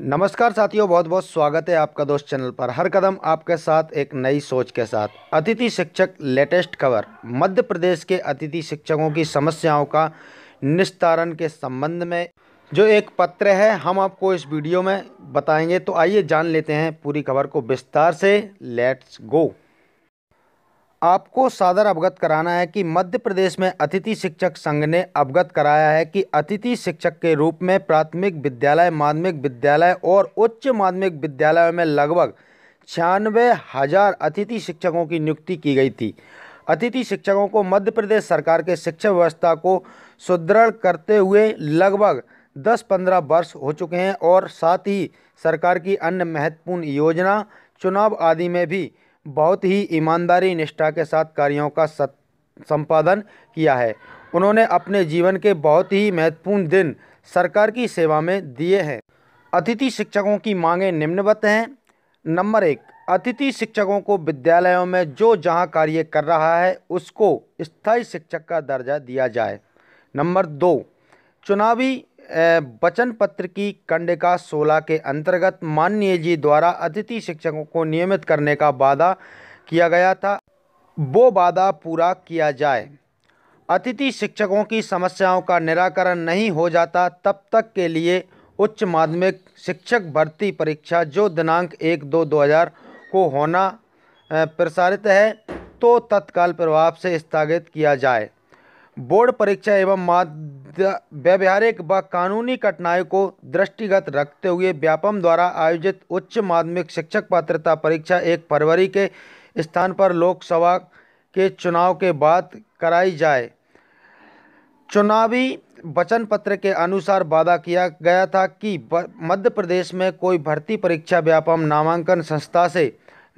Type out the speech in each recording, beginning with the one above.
नमस्कार साथियों बहुत बहुत स्वागत है आपका दोस्त चैनल पर हर कदम आपके साथ एक नई सोच के साथ अतिथि शिक्षक लेटेस्ट खबर मध्य प्रदेश के अतिथि शिक्षकों की समस्याओं का निस्तारण के संबंध में जो एक पत्र है हम आपको इस वीडियो में बताएंगे तो आइए जान लेते हैं पूरी खबर को विस्तार से लेट्स गो आपको सादर अवगत कराना है कि मध्य प्रदेश में अतिथि शिक्षक संघ ने अवगत कराया है कि अतिथि शिक्षक के रूप में प्राथमिक विद्यालय माध्यमिक विद्यालय और उच्च माध्यमिक विद्यालयों में लगभग छियानवे हज़ार अतिथि शिक्षकों की नियुक्ति की गई थी अतिथि शिक्षकों को मध्य प्रदेश सरकार के शिक्षा व्यवस्था को सुदृढ़ करते हुए लगभग दस पंद्रह वर्ष हो चुके हैं और साथ ही सरकार की अन्य महत्वपूर्ण योजना चुनाव आदि में भी बहुत ही ईमानदारी निष्ठा के साथ कार्यों का संपादन किया है उन्होंने अपने जीवन के बहुत ही महत्वपूर्ण दिन सरकार की सेवा में दिए हैं अतिथि शिक्षकों की मांगें निम्नवत हैं नंबर एक अतिथि शिक्षकों को विद्यालयों में जो जहां कार्य कर रहा है उसको स्थायी शिक्षक का दर्जा दिया जाए नंबर दो चुनावी वचन पत्र की कंडिका सोलह के अंतर्गत माननीय जी द्वारा अतिथि शिक्षकों को नियमित करने का वादा किया गया था वो वादा पूरा किया जाए अतिथि शिक्षकों की समस्याओं का निराकरण नहीं हो जाता तब तक के लिए उच्च माध्यमिक शिक्षक भर्ती परीक्षा जो दिनांक एक दो दो हज़ार को होना प्रसारित है तो तत्काल प्रभाव से स्थगित किया जाए बोर्ड परीक्षा एवं माध्यम व्यवहारिक व कानूनी कठिनाइयों को दृष्टिगत रखते हुए व्यापम द्वारा आयोजित उच्च माध्यमिक शिक्षक पात्रता परीक्षा एक फरवरी के स्थान पर लोकसभा के चुनाव के बाद कराई जाए चुनावी वचन पत्र के अनुसार वादा किया गया था कि मध्य प्रदेश में कोई भर्ती परीक्षा व्यापम नामांकन संस्था से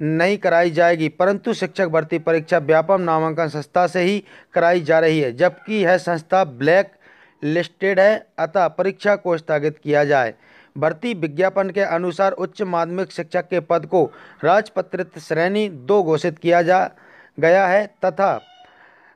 नहीं कराई जाएगी परंतु शिक्षक भर्ती परीक्षा व्यापम नामांकन संस्था से ही कराई जा रही है जबकि यह संस्था ब्लैक लिस्टेड है अतः परीक्षा को स्थगित किया जाए भर्ती विज्ञापन के अनुसार उच्च माध्यमिक शिक्षक के पद को राजपत्रित श्रेणी दो घोषित किया जा गया है तथा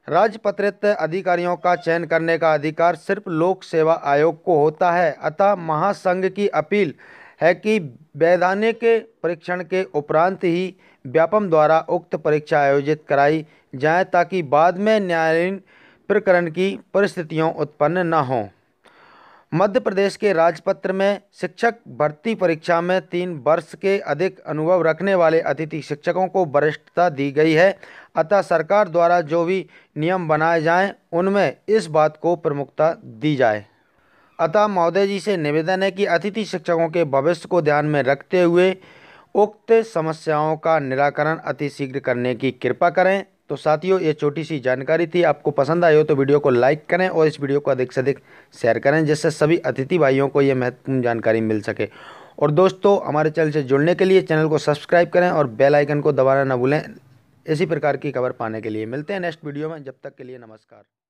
राजपत्रित अधिकारियों का चयन करने का अधिकार सिर्फ लोक सेवा आयोग को होता है अतः महासंघ की अपील है कि वैधानिक परीक्षण के उपरांत ही व्यापम द्वारा उक्त परीक्षा आयोजित कराई जाए ताकि बाद में न्यायालयीन प्रकरण की परिस्थितियों उत्पन्न न हों मध्य प्रदेश के राजपत्र में शिक्षक भर्ती परीक्षा में तीन वर्ष के अधिक अनुभव रखने वाले अतिथि शिक्षकों को वरिष्ठता दी गई है अतः सरकार द्वारा जो भी नियम बनाए जाएं उनमें इस बात को प्रमुखता दी जाए अतः महोदय जी से निवेदन है कि अतिथि शिक्षकों के भविष्य को ध्यान में रखते हुए उक्त समस्याओं का निराकरण अतिशीघ्र करने की कृपा करें तो साथियों ये छोटी सी जानकारी थी आपको पसंद आई हो तो वीडियो को लाइक करें और इस वीडियो को अधिक से अधिक शेयर करें जिससे सभी अतिथि भाइयों को ये महत्वपूर्ण जानकारी मिल सके और दोस्तों हमारे चैनल से जुड़ने के लिए चैनल को सब्सक्राइब करें और बेल आइकन को दबाना न भूलें इसी प्रकार की खबर पाने के लिए मिलते हैं नेक्स्ट वीडियो में जब तक के लिए नमस्कार